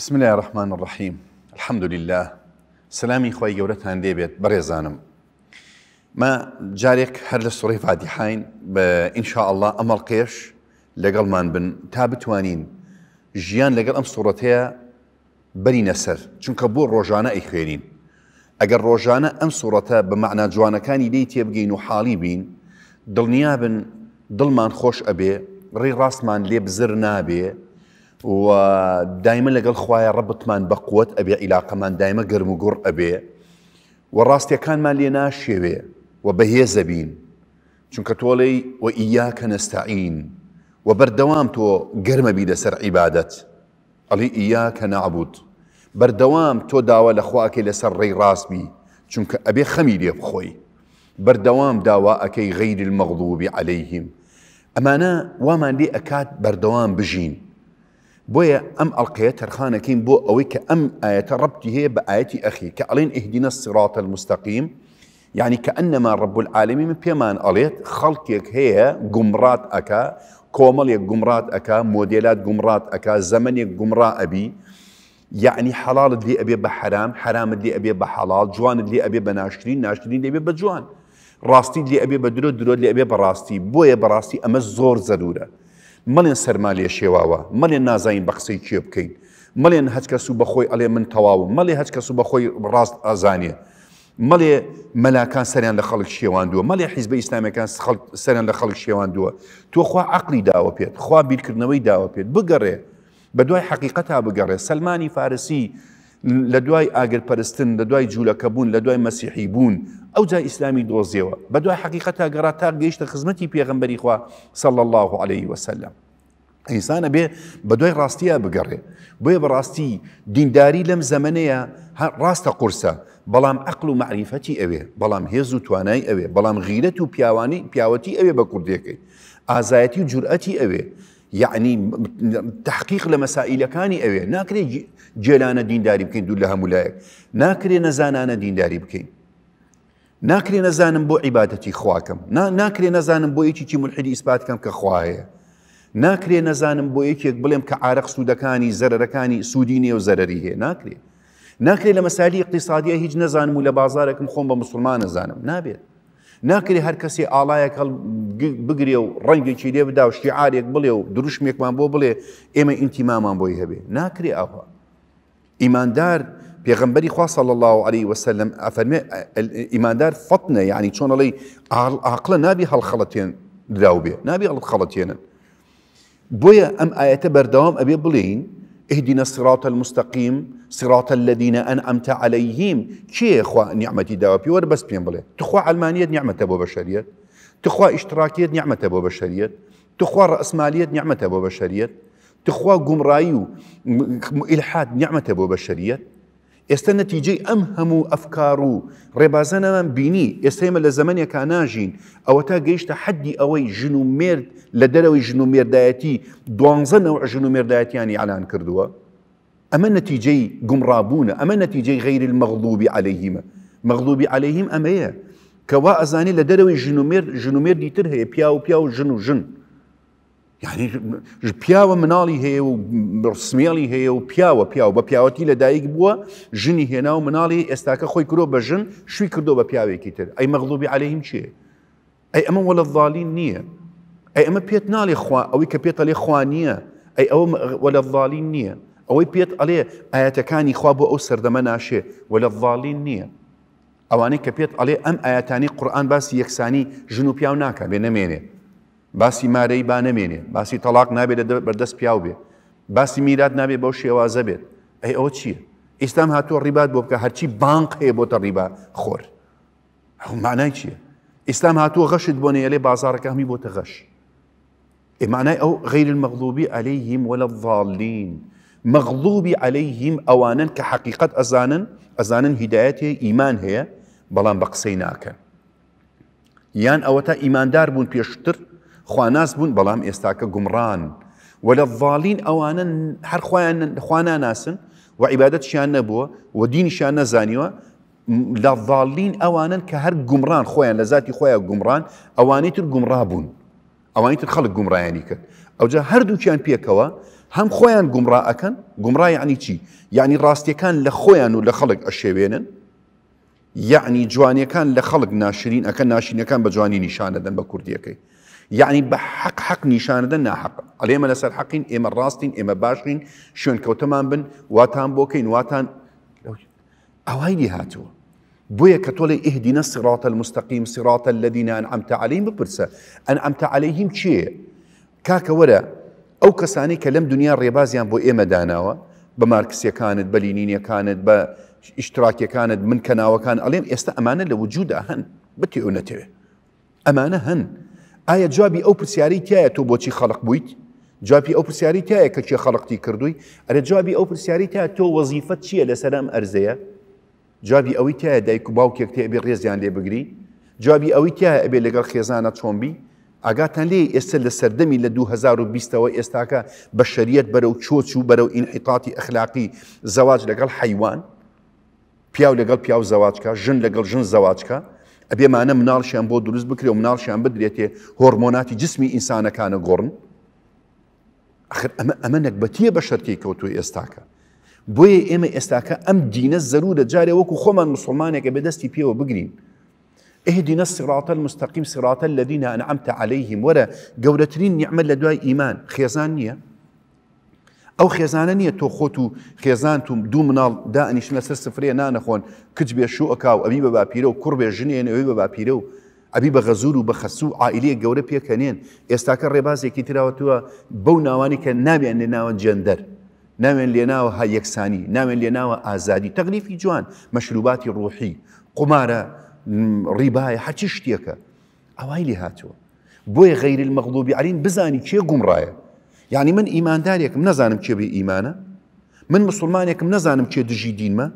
بسم الله الرحمن الرحيم الحمد لله سلامي خوي جورت هندي بيت بريزانم ما جارك هر لە سوڕی فاتیحین بە ئینشاء الله قيش لقل لەگەڵمان بن تابت وانين جيان لقل ام صورتها بني نسر چونکە بۆ ڕۆژانە ئەی خوێنین ئەگەر ڕۆژانە ئەم سوورەتە بە معنا جوانەکانی دەی تێبگەین و حاڵی بین دڵنیا بن خوش ابي ري راس ڕاستمان لي بزر نابێ و دایمە لەگەڵ خوایە ڕەبتمان بە قوت ئەبێ عیلاقەمان دایمە گرم و گوڕ ئەبێ و ڕاستیەکانمان لێ ناشێوێ و بەهێزە بین چونکە تۆڵی و ئیا کە نستعین و بەردەوام تۆ گەرمەبی لەسەر عیبادەت ئەڵی ئیا کە نعبوت بەردەوام تۆ داوا لە خواکەی لەسەر ڕێی ڕاستبی چونکە ئەبێ خەمی لێ بخۆی بەردەوام داوا ئەەکەی غەیر المەغضوبی عليهلەیهیم ئەمانە وامان لێ ئەکات بەردەوام بژین بويا أم ألقيت رخانا كين بو أوي كأم آية ربتي هي بآية أخي كألين اهدنا الصراط المستقيم يعني كأنما رب العالمين من بيمان أليت خلقك هي قمرات أكا كومل يك قمرات أكا موديلات قمرات أكا زمن يك قمرا أبي يعني حلال اللي أبي بحرام حرام اللي أبي بحلال جوان اللي أبي بناشرين ناشرين اللي أبي بجوان راستي اللي أبي بدرو درو اللي أبي براستي بويا براستي أما الزور ضرورة مەڵێن سەرمالێ شێواوە مەڵێن نازین بە قسەی کێ بکەین مەڵێن هەچ کەس و بەخۆی ئەلێ من تەواوم مەڵێ هەچ کەس و بەخۆی ڕاست ئازانێ مەڵێ مەلاکان سەریان لە خەڵک شێواندووە مەڵێ حیزب ئیسلامەکان سەریان لە خەڵک شێواندووە تۆ خوا عقلی داوە پێت خوا بیرکردنەوەی داوە پێت بگەڕێ بەدوای حقیقەتا بگەڕێ سلمانی فارسی لە دوای ئاگرپەرستن لە دوای جوولەکە بوون لە دوای مەسیحی بوون ئەو جا ئیسلامی دۆزیەوە بە دوای حقیقەتا گەڕا تا گەیشتە خزمەتی پێغمبەری خوا سەڵ الله عليه وسلم. ئینسانە بێ بە دوای ڕاستیە بگەڕێ بۆیە بە ڕاستی دینداری لەم زەمنەیە ڕاستە قورسە بەڵام عقل و معریفەتی ئەوێ بەڵام هێز و توانای ئەوێ بەڵام غیرەت و پیاوانی پیاوەتی ئەوێ بە کوردیەکەی ئازایەتی و جورئەتی ئەوێ یعنی تحقیق لە مەسائلەکانی ئەوێ ناکرێت جێلانە دینداری بکەین دوور لە هەمولایەک ناکرێ نەزانانە دینداری بکەین ناکرێ نەزانم بۆ عیباەتی خواکەم ناکرێ نەزانم بۆ یەکیی ملحیدی ئیسپاتکەم کە خواهەیە ناکرێ نەزانم بۆ یەکێک بڵێم کە عرق سوودەکانی زەرەکانی سوودی نێو زەرری هەیە ناکرێ ناکرێ لە مەسالی اقتصادیە هیچ نەزانم و لە بازارێکم خۆم بە مسلمان نەزانم نابێت ناکرێ هر کسی ئاڵایەک کل بگرێ و ڕەنگێکی لێ بدا و شیعارێک بڵێ و دروشمێکمان بله بڵێ انتیما من بایه بی ناکرێ ئاوا ایماندار پیغمبری خوا صلی الله علیه و سلم ئەفەرمێ ایماندار فطنه یعنی يعني چون چۆنەڵی عقلە نابی هەڵخەڵەتێن دراو نبی هال هەڵ بایه ام ئەم بر دام ابی بڵین اهدنا الصراط المستقيم صراط الذين انعمت عليهم چی خوا نعمتی داوا پیور بس پێم بڵێ تخوا علمانية نعمة أبو بشرية تخوا اشتراكية نعمة أبو بشرية تخوا رأسمالية نعمة أبو بشرية تخوا قمرايو إلحاد نعمة أبو بشرية است نتیجه ام همو افکارو ربازن من بینی ئێستامە لە زمانێکا ناژین او تا گەیشتە حەدی ئەوەی ژن و مرد لە دەرەوەی ژن و مێردایەتی دوانزەنەوە ژن و مێردایەتیانی يعني اما نتیجه ئەمە اما نتیجه غیر المغضوب غیری مغضوب عليهلیهیمە مەغلوبی عليهلیهیم ئەمەیە کەوا ئەزانی لە دەرەوەی ژن و مرد ژن مردی تر هەیە پیا و پیا و یعنی پیاوە مناڵی هەیە و سمێڵی هەیە و پیاوە پیاوە بە پیاوەتی لەدایک بووە ژنی هێنا و مناڵی ئێستاکە خۆی کرۆ بە ژن شوی کردو بە پیاوێکی تر ئەی مەغلوبی عليهلەیم چیە؟ ئەی ئەمە وەڵە ڤالین نییە ئەی ئەمە پێت ناڵێ خوا ئەوەی کە پێت ئەلێ خوا نییە ئەی ئەوە وەلە ڤالین نییە ئەوەی پێت ئەلێ ئاەتەکانی خوا بۆ ئەو سەردەمە ناشێ وەلە ڤالین نییە ئەوانەی کە پێت ئەلێ ئەم ئاەتانی قورآان باسی یەکسانی ژن و پیاو ناکە بێ نەمێنێت باسی مارەی با نەمێنێ باسی تەلاق نابێت بەردەست پیاو بێ باسی میرات نابێت بەو شێوازە بێت ئەی ئەو چییە؟ ئیسلام هاتووە ڕیبات بۆ بکە هەرچی بانک هەیە بۆتە ڕیبا خۆر مانای چییە؟ ئیسلام هاتووە غەشت بۆ نێلێ بازارەکە هەمی بۆتە غەش ئێمانای ئەو غیر المەغلوبی عليهلەیهیم وەلە ڤالین مەغلوبی عليهلەیهیم ئەوانن کە حقیقت ئەزانن ئەزانن هیدایەتێ ئیمان هەیە بەڵام بە قسەی ناکەن یان ئەوە تا ئیماندار بوون پێشتر خواناس بوون بەڵام ئێستاکە گومڕان وە لە ڤالین ئەوانە هەر خۆیان خوانا ناسن و عیبادت شیان نەبووە و دینیشان نەزانیوە لە ڤالین ئەوانن کە هەر گومڕان خۆیان لە زیاتی خۆیان گومڕان ئەوانەی تر گومڕا بوون ئەوانی تر خەڵک گومڕایانی کرد ئەوجا هەردووکیان پێکەوە هەم خۆیان گومڕا ئەەکەن گومڕای عنی چی یعنی ڕاستیەکان لە خۆیان و لە خەڵک ئەشێوێنن یعنی جوانیەکان لە خەڵک ناشرین ئەەکە ناشینەکان بە جوانی نیشانە دەن بە کوردیەکەی يعني بحق حق نشان نیشاندە ناحق حقين إما راستين إما باشين ئێمە باشین شوێنکەوتمان بن واتان بوكين واتان أو هاي دي هاتووە بويا كتولي اهدنا الصراط المستقيم صراط الذين انعمت عليهم ببرسه انعمت عليهم شيء كاكا ورا او كساني كلم دنيا الريبازيان بو إما داناوا بماركسيا كانت بلينينيا كانت باشتراكيا كانت من كناوا كان عليهم استا لوجودها هن بتي امانه هن ئایا جوابی ئەو پرسیاری تایە تۆ بۆچی خەڵق بوویت جوابی ئەو پرسیاری تایە کە چی خەڵقی کردووی ئەرە جوابی ئەو پرسیاری تا تۆ وەزیفت چییە لە سەرم ئەرزەیە جوابی ئەوی تایە دایک و باوکێک تێبێ ڕێزیان لێ بگری جوابی ئەوی تایە ئەبێ لەگەڵ خێزانە چۆمبی ئاگاتان لێ ئێستا لە سەردەمی لە 2020ەوە ئێستاکە بە شەریت بەرەو چۆچ و بەرەو ئینحیتاتی ئەخلاقی زەواج لەگەڵ حیوان پیا لەگەڵ پیا و زەواجکە ژن لەگەڵ ژن زەواجکە ابي انا ئەبێ مانە مناڵشیان بۆ بكري بکرێ و مناڵشیان بدرێتێ جسمي جسمی كان غورن اخر ئەمە ئەمە بشر بە كوتو استاكا ئێستاکە ام استاكا ام دين دینە جاري وكو وەکو مسلمان كي بدستي بيو بگرین اهدنا الصراط المستقيم صراط الذين أنعمت عليهم ولا جورترين نعمل لدواء إيمان خيزانيه ئەو خێزانە نییە تۆ خۆت و خێزان و دوو مناڵ دانیش لەسەر سفرێ نانەخۆن کچ بێ شو ئەکاو ئەبی بە باپیرە و کوڕبێ ژنێن ئەوەی بە باپیرە و ئەبی بە غەزور و بە خەسوو ئائیلە گەورە پێکەنێن ئێستاکە ڕێبازێکی تراوەتووە بەو ناوانی کە نابیان لێ ناوە جندەر ناوێن لێناوە ها یەکسانی ناوێن لێناوە ئازادی تەقلیفی جوان مەشروباتی ڕۆحی قمارە ڕیبایە حەچی شتێکە ئەوای لێ هاتووە بۆیە غەیر مەغلوبی عرین بزانی کێ گومڕایە يعني من ئیماندارێکم نەزانم کێ بێ بإيمانا من نزانم كي دجي دين ما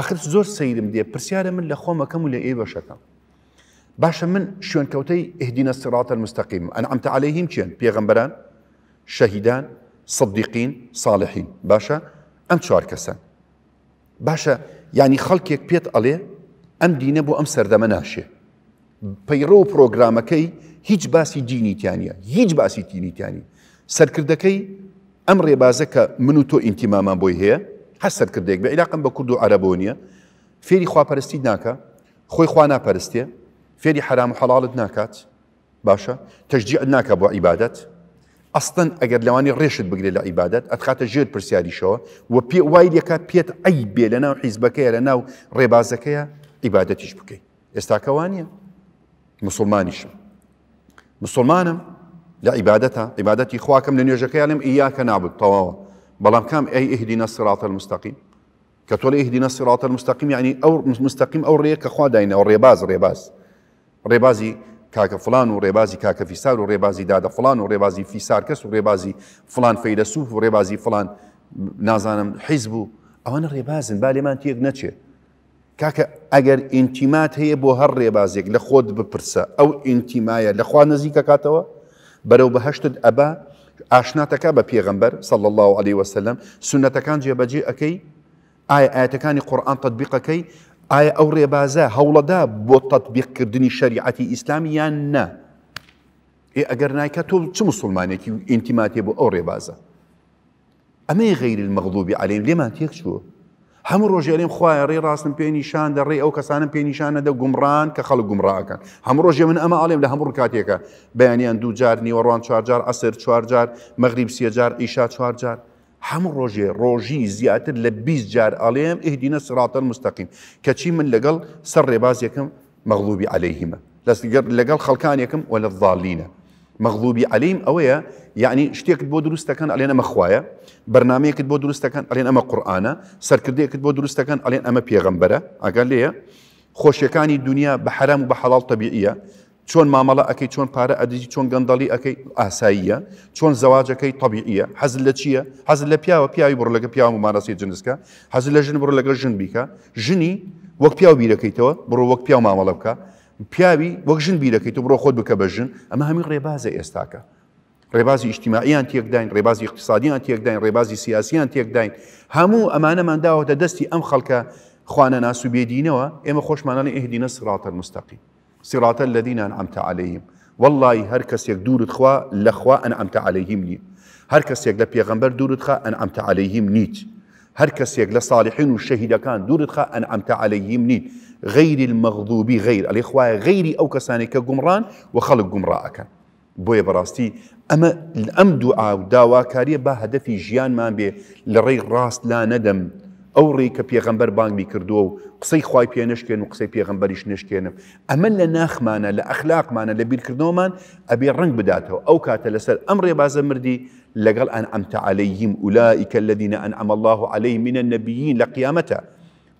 آخر زور سيدم دي برسيارة من لە خۆمەکەم و لە ئێوەشەکەم باشا من شوێنکەوتەی ئهدینە سراتە مستەقیم ئەن ئەمتە عليهیم چێن پێغمبەران شەهیدان صدیقین صالحین باشە ئەم چوار کەسە باشە ینی بيت پێت أم ئەم دینە أم ئەم سەردەمە ناشێ پەیڕۆ هيج باسي ديني تانية هيج باسي ديني تانية سەرکردەکەی ئەم ڕێبازە کە من و تۆ ئینتیمامان بۆی هەیە هە سەرکردێک بە عیلاقم بە کورد و عربۆنیە فێری خواپەرستی ناکە خۆی خوا ناپەرستێ فێری حرام و حەڵالت ناکات باشە تەشجیع ناکە بۆ عیبادەت ئەستن ئەگەر لەوانی ڕێشت بگرێت لە عیبادەت ئەتخاتە ژێر پرسیاریشەوە و پێ وای لەکە پێت ئەی بێ لە ناو حیزبەکەیە لە ناو ڕێبازەکەیە عیبادەتیش بکەیت ئێستاکەوانە مسلمانیشم مسلمانم لە عیباەتە عیباەتی خواکەم لە نوێژەکەیانم ئیاکە نابد تەواوە بەڵام کام ئەی ئهدی نەسراتە مستەقیم کە تۆ لە ئهدی نەسراتە مستەقیم ینی يعني او مستەقیم ئەو ڕێ کە خوا داینەوە ڕێباز ڕێباز ڕێبازی کاکە فلان وريبازي كاك في سار وريبازي دادا فلان وريبازي في فیسار کەس و فلان فيلسوف وريبازي فلان نازانم حزب او انا ڕێبازن بالي ما تێک نتشي كاك ئەگەر انتمات هي بۆ هەر ڕێبازێک لە خۆت بپرسە ئەو ئینتیمایە لەخوا نزیکە بەرەو بهشتد أبا ئاشناتەکە بە پێغمبەر صلى الله عليه وسلم سنەتەکان جێبەجێ ئەەکەی قرآن ئاەتەکانی قورآان تطببیقەکەی ئایا ئەو ڕێبازە هەوڵەدا بۆ تطببیقکردنی شریعەتی ئیسلامی یان نا ئێ ئەگەر نایکە تۆ چ مسلمانێکی و ئینتیماتێ بو ئەو بازا أما غير المغضوب عليهم لما تيك شو هەموو ڕۆژێنێم خخوایە ڕێ ڕاستم پێنیشان دە ڕێ ئەو کەسانم پێنیشانە دە گومڕان کە خەڵک گومڕاکەن هەموو ڕۆژێ من ئەمە ئاڵێم لە هەموو کاتێکە بەیانیان دوو جار نیوەڕوان چوارجار ئەسر چوارجار مەغریب سێجار ئیشا چوارجار هەموو ڕۆژێ ڕۆژی زیاتر لە 20 جار ئاڵێم ئهدینە سراتەن مستەقیم کەچی من لەگەڵ سەر ڕێبازێکم مەغلوبی عليهلیهمە لەگەڵ خەڵکانێکم وە لە ڤالینە مەغلوبی علیم ئەوەیە یعنی شتێکت بۆ دروستەکەن ئەلێن ئەمە خوایە بەرنمەیەکت بۆ دروستەکەن ئەلێن ئەمە قورآانە سەرکردەیەکت بۆ دروستەکەن ئەلێن ئەمە پێغمبەرە ئەگەر لێە خۆشیەکانی دنیا بە حرام و بە حەڵال تەبیعە چۆن مامەڵە ئەەکەی چۆن پارە ئەدیجی چۆن گەندەڵی ئەەکەی ئاساییە چۆن زەواجەکەی طببیعە حەزل لە چییە؟ حەزل لە پیاوە پیاوی بڕ لەگە پیاوە ماناسی جنسکە حەزل لە ژن بڕ لەگە ژن بیکە ژنی وەک پیاو بیرەکەیتەوە بڕۆ وەک پیاو مامەڵە بکە پیاوی وەک ژن بیرەکەی تو بڕۆ خۆت بکە بەژن ئەمە هەمی ڕێبازە ئێستاکە ڕێبازی اجتیماعیان تێکداین ڕێبازی اقتصادیان تێکداین ڕێبازی سیاسیان تێکداین هەموو ئەمانەمان داوەتە دەستی ئەم خەڵکە خوانە ناسوبێدینەوە ئێمە خۆشمانانی ئهدینە سراتە مستەقی سراتە لە دینان ئەمتە عليهلەییم واللهی هەر کەسێک دوورت خوا لەخوا ئەن ئەمتە عليهلەییم نی هەر کەسێک لە پێغەمبەر دوورتخە ئەن ئەمتە عليهلەییم نیت هر کس یک لصالحین و شەهیدەکان دوورتخە ئەنعمتە عليهلەیم نین غیری المەغضوبی غیر علی خواه غیری او کسانی که گمران و خەڵک گومڕاکەن بۆیە بەڕاستی ئەمە ئەم دوعا و داواکاریە با هدفی جیان من لە ڕێی راست لا ندم ئەو ڕێی کە پێغەمبەر بانگی کردووە و قسەی خی پێ نشکێن و قسەی پێغمبەریش نشکێنم ئەمە لە ناخمانە لە ئەخلاقمانە لە بیرکردنەوەمان ابی رنگ بداته او کاتە لەسەر ئەم باز مردی لەگەڵ ئەن ئەمتە عليهلەییم ئولائیکە الذيە ئەن ئەمە الله عليه من نەبیین لە قیامەتە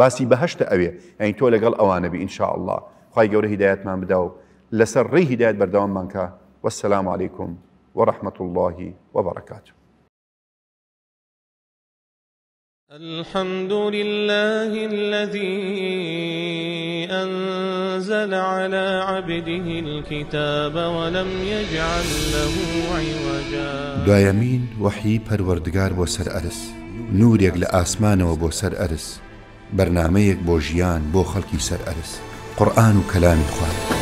باسی بهشت ئەوێ ئەین تو لەگەڵ اوانه بی انشاء الله خی گەورە هدایەتمان بداوە لەسەر ڕێ هدایت که والسلام عليكم ورحمة الله وبركاته الحمد لله الذي أنزل على عبده الكتاب ولم يجعل له عوجا دوایمین وحی پروردگار بۆ نور يقل آسمان و بو سر أرس برنامه بەرنمەیەک بو جيان بو خلقي سر أرس قرآن و كلام خواهد